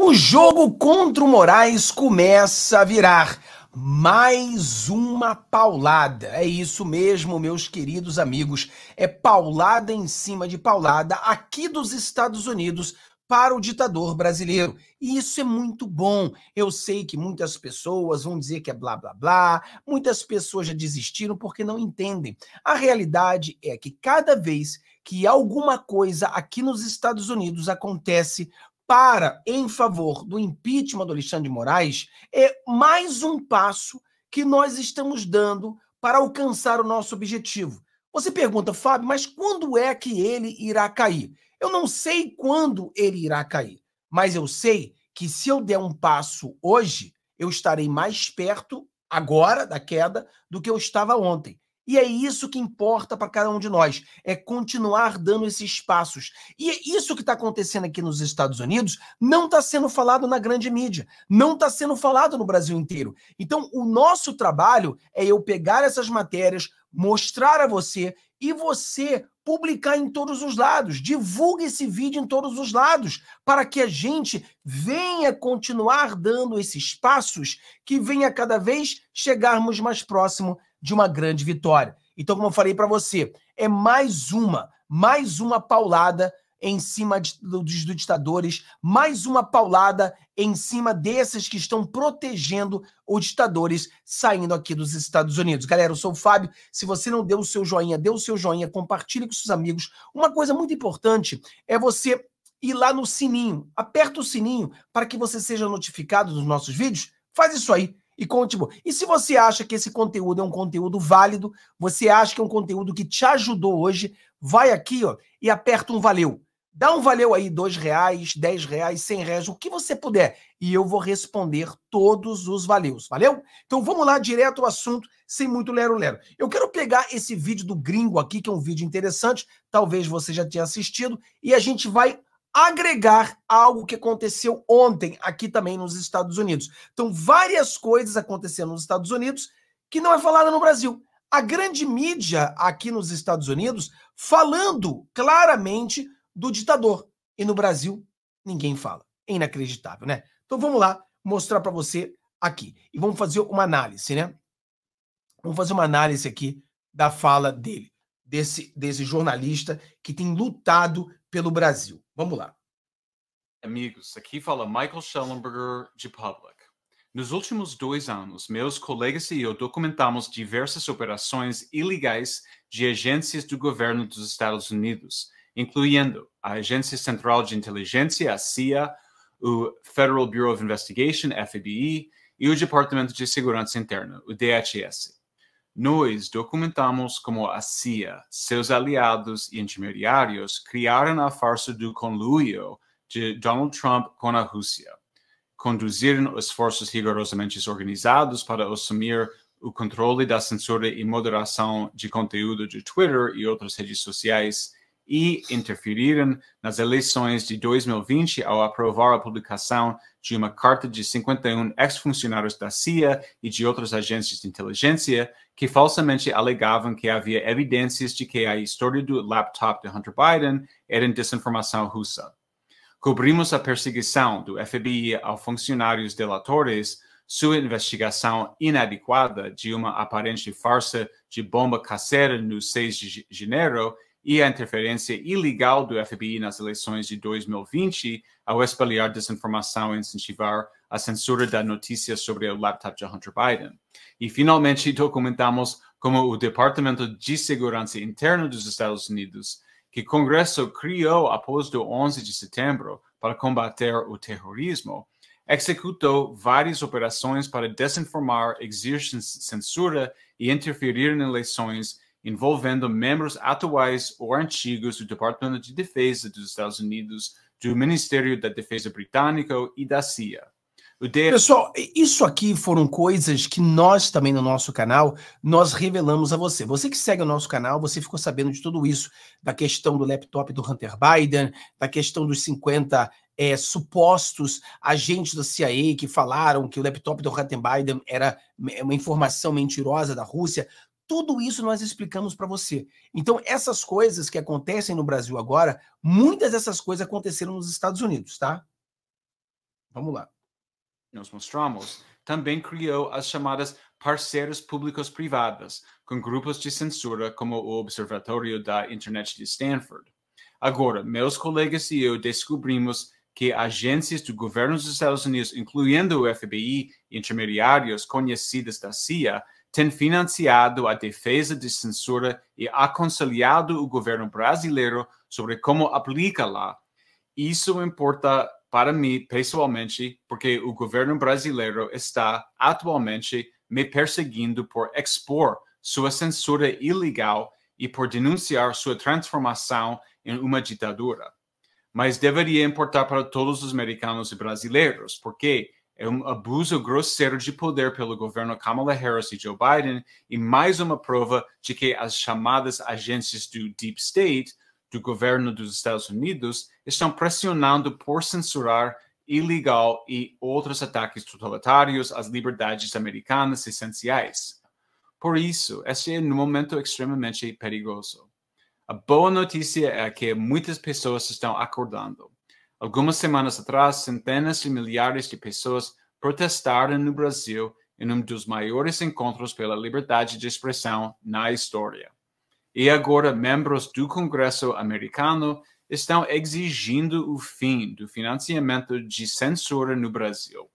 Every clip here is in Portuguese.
O jogo contra o Moraes começa a virar mais uma paulada. É isso mesmo, meus queridos amigos. É paulada em cima de paulada aqui dos Estados Unidos para o ditador brasileiro. E isso é muito bom. Eu sei que muitas pessoas vão dizer que é blá blá blá, muitas pessoas já desistiram porque não entendem. A realidade é que cada vez que alguma coisa aqui nos Estados Unidos acontece para em favor do impeachment do Alexandre de Moraes é mais um passo que nós estamos dando para alcançar o nosso objetivo. Você pergunta, Fábio, mas quando é que ele irá cair? Eu não sei quando ele irá cair, mas eu sei que se eu der um passo hoje, eu estarei mais perto agora da queda do que eu estava ontem. E é isso que importa para cada um de nós, é continuar dando esses passos. E é isso que está acontecendo aqui nos Estados Unidos, não está sendo falado na grande mídia, não está sendo falado no Brasil inteiro. Então, o nosso trabalho é eu pegar essas matérias, mostrar a você e você publicar em todos os lados. Divulgue esse vídeo em todos os lados, para que a gente venha continuar dando esses passos que venha cada vez chegarmos mais próximo de uma grande vitória. Então, como eu falei para você, é mais uma, mais uma paulada em cima de, dos, dos ditadores, mais uma paulada em cima desses que estão protegendo os ditadores saindo aqui dos Estados Unidos. Galera, eu sou o Fábio. Se você não deu o seu joinha, dê o seu joinha, compartilhe com seus amigos. Uma coisa muito importante é você ir lá no sininho. Aperta o sininho para que você seja notificado dos nossos vídeos. Faz isso aí e continua. Tipo, e se você acha que esse conteúdo é um conteúdo válido, você acha que é um conteúdo que te ajudou hoje, vai aqui ó, e aperta um valeu. Dá um valeu aí, dois reais, dez reais, cem reais, o que você puder. E eu vou responder todos os valeus, valeu? Então vamos lá direto ao assunto, sem muito lero-lero. Eu quero pegar esse vídeo do gringo aqui, que é um vídeo interessante, talvez você já tenha assistido, e a gente vai agregar algo que aconteceu ontem aqui também nos Estados Unidos. Então, várias coisas acontecendo nos Estados Unidos que não é falada no Brasil. A grande mídia aqui nos Estados Unidos falando claramente do ditador. E no Brasil, ninguém fala. É inacreditável, né? Então vamos lá mostrar para você aqui. E vamos fazer uma análise, né? Vamos fazer uma análise aqui da fala dele, desse, desse jornalista que tem lutado pelo Brasil. Vamos lá. Amigos, aqui fala Michael Schellenberger de Public. Nos últimos dois anos, meus colegas e eu documentamos diversas operações ilegais de agências do governo dos Estados Unidos, incluindo a Agência Central de Inteligência, a CIA, o Federal Bureau of Investigation, FBI, e o Departamento de Segurança Interna, o DHS. Nós documentamos como a CIA, seus aliados e intermediários criaram a farsa do conluio de Donald Trump com a Rússia, conduziram esforços rigorosamente organizados para assumir o controle da censura e moderação de conteúdo de Twitter e outras redes sociais e interferiram nas eleições de 2020 ao aprovar a publicação de uma carta de 51 ex-funcionários da CIA e de outras agências de inteligência que falsamente alegavam que havia evidências de que a história do laptop de Hunter Biden era desinformação russa. Cobrimos a perseguição do FBI aos funcionários delatores, sua investigação inadequada de uma aparente farsa de bomba caseira no 6 de janeiro e a interferência ilegal do FBI nas eleições de 2020 ao espalhar desinformação e incentivar a censura da notícia sobre o laptop de Hunter Biden. E, finalmente, documentamos como o Departamento de Segurança Interna dos Estados Unidos, que o Congresso criou após o 11 de setembro para combater o terrorismo, executou várias operações para desinformar, exigir censura e interferir em eleições envolvendo membros atuais ou antigos do Departamento de Defesa dos Estados Unidos, do Ministério da Defesa Britânico e da CIA. Pessoal, isso aqui foram coisas que nós também no nosso canal nós revelamos a você. Você que segue o nosso canal, você ficou sabendo de tudo isso, da questão do laptop do Hunter Biden, da questão dos 50 é, supostos agentes da CIA que falaram que o laptop do Hunter Biden era é, uma informação mentirosa da Rússia. Tudo isso nós explicamos para você. Então, essas coisas que acontecem no Brasil agora, muitas dessas coisas aconteceram nos Estados Unidos, tá? Vamos lá. Nós mostramos. Também criou as chamadas parceiras públicas privadas, com grupos de censura como o Observatório da Internet de Stanford. Agora, meus colegas e eu descobrimos que agências do governo dos Estados Unidos, incluindo o FBI intermediários conhecidos da CIA, tem financiado a defesa de censura e aconselhado o governo brasileiro sobre como aplica la Isso importa para mim pessoalmente, porque o governo brasileiro está atualmente me perseguindo por expor sua censura ilegal e por denunciar sua transformação em uma ditadura. Mas deveria importar para todos os americanos e brasileiros, porque é um abuso grosseiro de poder pelo governo Kamala Harris e Joe Biden e mais uma prova de que as chamadas agências do Deep State, do governo dos Estados Unidos, estão pressionando por censurar ilegal e outros ataques totalitários às liberdades americanas essenciais. Por isso, este é um momento extremamente perigoso. A boa notícia é que muitas pessoas estão acordando. Algumas semanas atrás, centenas de milhares de pessoas protestaram no Brasil em um dos maiores encontros pela liberdade de expressão na história. E agora, membros do Congresso americano estão exigindo o fim do financiamento de censura no Brasil.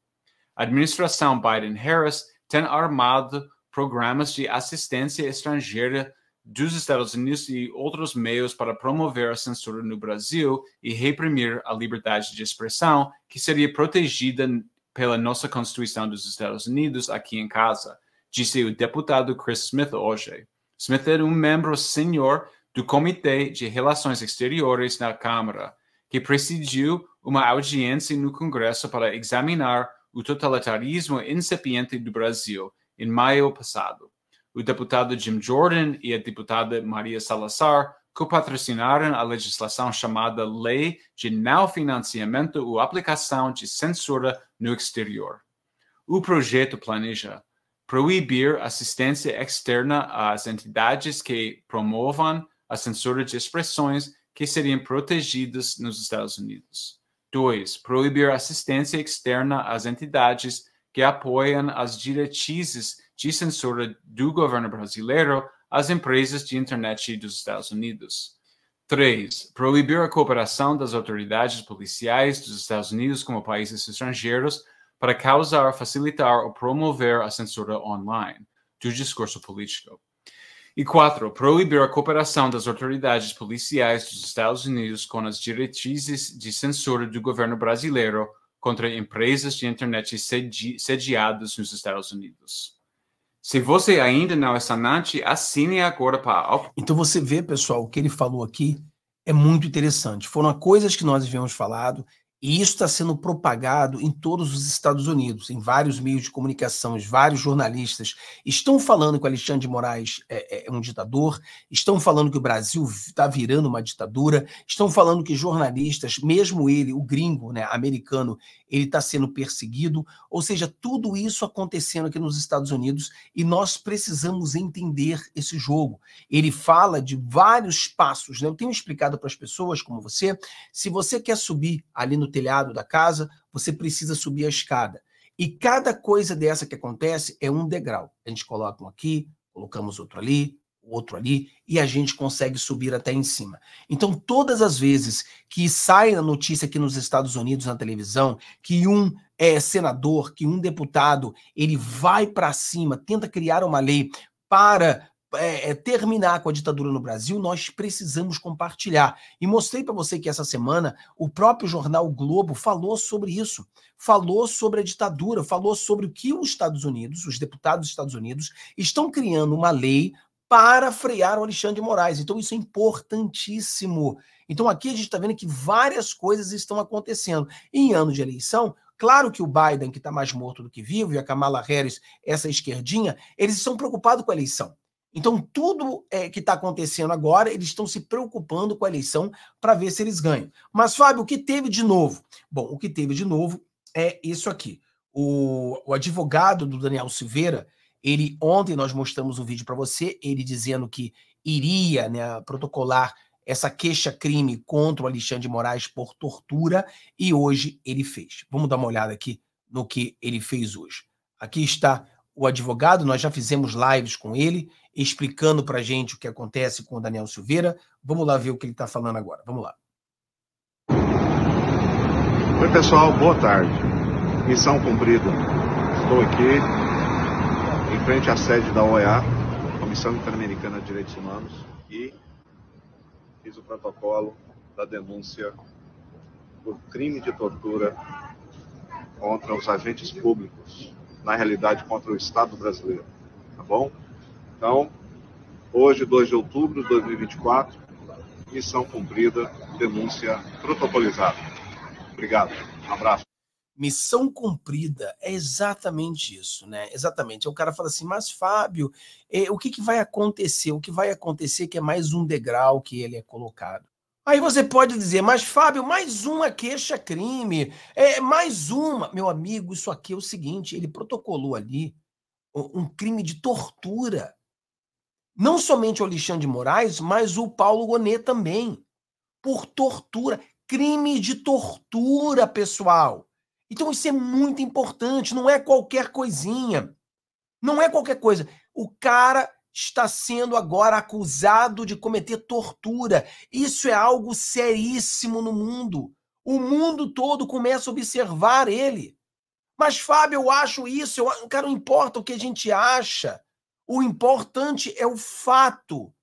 A administração Biden-Harris tem armado programas de assistência estrangeira dos Estados Unidos e outros meios para promover a censura no Brasil e reprimir a liberdade de expressão, que seria protegida pela nossa Constituição dos Estados Unidos aqui em casa, disse o deputado Chris Smith hoje. Smith era um membro senhor do Comitê de Relações Exteriores na Câmara, que presidiu uma audiência no Congresso para examinar o totalitarismo incipiente do Brasil em maio passado o deputado Jim Jordan e a deputada Maria Salazar co-patrocinaram a legislação chamada Lei de Não Financiamento ou Aplicação de Censura no Exterior. O projeto planeja proibir assistência externa às entidades que promovam a censura de expressões que seriam protegidas nos Estados Unidos. 2. Proibir assistência externa às entidades que apoiam as diretrizes de censura do governo brasileiro às empresas de internet dos Estados Unidos. 3. Proibir a cooperação das autoridades policiais dos Estados Unidos com países estrangeiros para causar, facilitar ou promover a censura online do discurso político. E 4. Proibir a cooperação das autoridades policiais dos Estados Unidos com as diretrizes de censura do governo brasileiro contra empresas de internet sedi sediadas nos Estados Unidos. Se você ainda não é assinante, assine agora para. Então você vê, pessoal, o que ele falou aqui é muito interessante. Foram coisas que nós havíamos falado e isso está sendo propagado em todos os Estados Unidos, em vários meios de comunicação, vários jornalistas estão falando que o Alexandre de Moraes é, é, é um ditador, estão falando que o Brasil está virando uma ditadura, estão falando que jornalistas, mesmo ele, o gringo, né, americano, ele está sendo perseguido. Ou seja, tudo isso acontecendo aqui nos Estados Unidos e nós precisamos entender esse jogo. Ele fala de vários passos. Né? Eu tenho explicado para as pessoas, como você, se você quer subir ali no telhado da casa, você precisa subir a escada. E cada coisa dessa que acontece é um degrau. A gente coloca um aqui, colocamos outro ali, outro ali, e a gente consegue subir até em cima. Então, todas as vezes que sai a notícia aqui nos Estados Unidos na televisão que um é, senador, que um deputado, ele vai para cima, tenta criar uma lei para é, é, terminar com a ditadura no Brasil, nós precisamos compartilhar. E mostrei para você que essa semana o próprio jornal Globo falou sobre isso, falou sobre a ditadura, falou sobre o que os Estados Unidos, os deputados dos Estados Unidos, estão criando uma lei para frear o Alexandre de Moraes. Então, isso é importantíssimo. Então, aqui a gente está vendo que várias coisas estão acontecendo. Em ano de eleição, Claro que o Biden, que está mais morto do que vivo, e a Kamala Harris, essa esquerdinha, eles estão preocupados com a eleição. Então, tudo é, que está acontecendo agora, eles estão se preocupando com a eleição para ver se eles ganham. Mas, Fábio, o que teve de novo? Bom, o que teve de novo é isso aqui. O, o advogado do Daniel Silveira, ele ontem nós mostramos um vídeo para você, ele dizendo que iria né, protocolar essa queixa-crime contra o Alexandre de Moraes por tortura, e hoje ele fez. Vamos dar uma olhada aqui no que ele fez hoje. Aqui está o advogado, nós já fizemos lives com ele, explicando para a gente o que acontece com o Daniel Silveira. Vamos lá ver o que ele está falando agora. Vamos lá. Oi, pessoal, boa tarde. Missão cumprida. Estou aqui em frente à sede da OEA, Comissão Interamericana de Direitos Humanos, e fiz o protocolo da denúncia por crime de tortura contra os agentes públicos na realidade, contra o Estado brasileiro. Tá bom? Então, hoje, 2 de outubro de 2024, missão cumprida, denúncia protocolizada. Obrigado. Um abraço. Missão cumprida é exatamente isso, né? Exatamente. O cara fala assim, mas Fábio, eh, o que, que vai acontecer? O que vai acontecer é que é mais um degrau que ele é colocado. Aí você pode dizer, mas Fábio, mais uma queixa-crime, é mais uma. Meu amigo, isso aqui é o seguinte: ele protocolou ali um crime de tortura. Não somente o Alexandre de Moraes, mas o Paulo Gonet também. Por tortura. Crime de tortura, pessoal. Então isso é muito importante, não é qualquer coisinha. Não é qualquer coisa. O cara está sendo agora acusado de cometer tortura. Isso é algo seríssimo no mundo. O mundo todo começa a observar ele. Mas, Fábio, eu acho isso. Eu, cara, não importa o que a gente acha. O importante é o fato.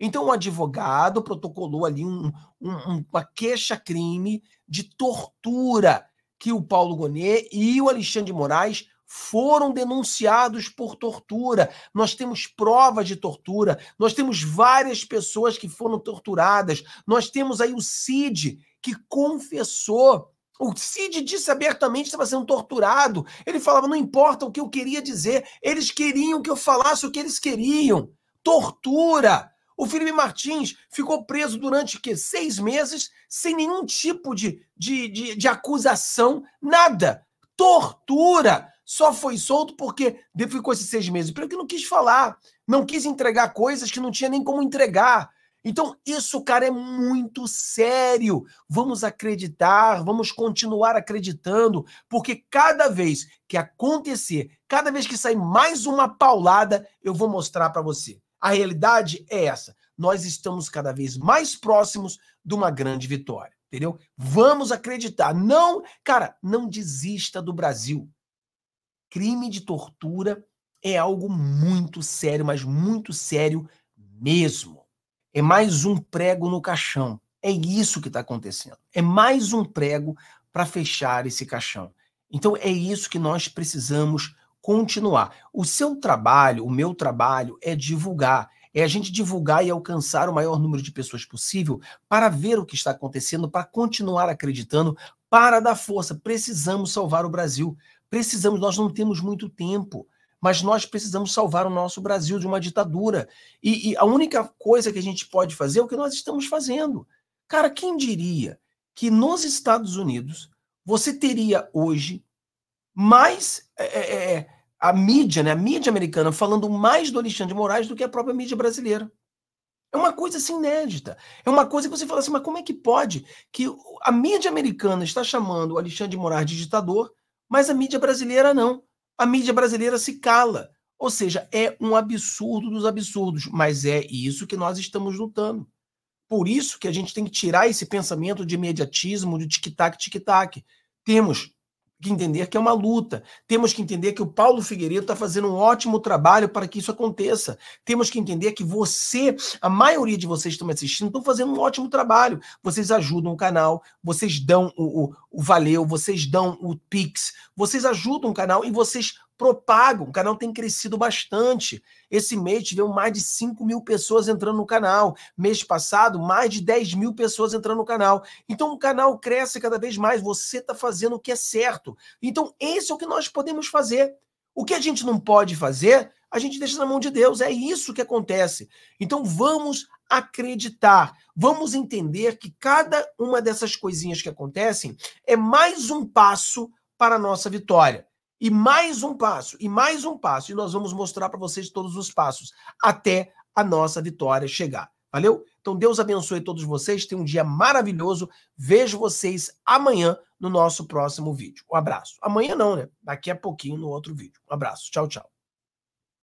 Então, o advogado protocolou ali um, um, uma queixa-crime de tortura que o Paulo Gonet e o Alexandre de Moraes foram denunciados por tortura. Nós temos provas de tortura, nós temos várias pessoas que foram torturadas. Nós temos aí o Cid, que confessou. O Cid disse abertamente que estava sendo torturado. Ele falava: não importa o que eu queria dizer, eles queriam que eu falasse o que eles queriam. Tortura! O Felipe Martins ficou preso durante que seis meses sem nenhum tipo de, de, de, de acusação, nada. Tortura! só foi solto porque ficou esses seis meses. Porque não quis falar, não quis entregar coisas que não tinha nem como entregar. Então, isso, cara, é muito sério. Vamos acreditar, vamos continuar acreditando, porque cada vez que acontecer, cada vez que sair mais uma paulada, eu vou mostrar para você. A realidade é essa. Nós estamos cada vez mais próximos de uma grande vitória, entendeu? Vamos acreditar. Não, cara, não desista do Brasil crime de tortura é algo muito sério, mas muito sério mesmo. É mais um prego no caixão. É isso que está acontecendo. É mais um prego para fechar esse caixão. Então é isso que nós precisamos continuar. O seu trabalho, o meu trabalho é divulgar, é a gente divulgar e alcançar o maior número de pessoas possível para ver o que está acontecendo, para continuar acreditando, para dar força. Precisamos salvar o Brasil, Precisamos, nós não temos muito tempo, mas nós precisamos salvar o nosso Brasil de uma ditadura. E, e a única coisa que a gente pode fazer é o que nós estamos fazendo. Cara, quem diria que nos Estados Unidos você teria hoje mais é, é, é a mídia, né, a mídia americana falando mais do Alexandre de Moraes do que a própria mídia brasileira. É uma coisa assim inédita. É uma coisa que você fala assim, mas como é que pode que a mídia americana está chamando o Alexandre de Moraes de ditador mas a mídia brasileira não. A mídia brasileira se cala. Ou seja, é um absurdo dos absurdos, mas é isso que nós estamos lutando. Por isso que a gente tem que tirar esse pensamento de imediatismo, de tic-tac, tic-tac. Temos que entender que é uma luta. Temos que entender que o Paulo Figueiredo está fazendo um ótimo trabalho para que isso aconteça. Temos que entender que você, a maioria de vocês que estão me assistindo, estão fazendo um ótimo trabalho. Vocês ajudam o canal, vocês dão o, o, o valeu, vocês dão o Pix, vocês ajudam o canal e vocês propagam. O canal tem crescido bastante. Esse mês tivemos mais de 5 mil pessoas entrando no canal. Mês passado, mais de 10 mil pessoas entrando no canal. Então, o canal cresce cada vez mais. Você está fazendo o que é certo. Então, esse é o que nós podemos fazer. O que a gente não pode fazer, a gente deixa na mão de Deus. É isso que acontece. Então, vamos acreditar. Vamos entender que cada uma dessas coisinhas que acontecem é mais um passo para a nossa vitória. E mais um passo, e mais um passo, e nós vamos mostrar para vocês todos os passos até a nossa vitória chegar. Valeu? Então Deus abençoe todos vocês, tenha um dia maravilhoso. Vejo vocês amanhã no nosso próximo vídeo. Um abraço. Amanhã não, né? Daqui a pouquinho no outro vídeo. Um abraço. Tchau, tchau.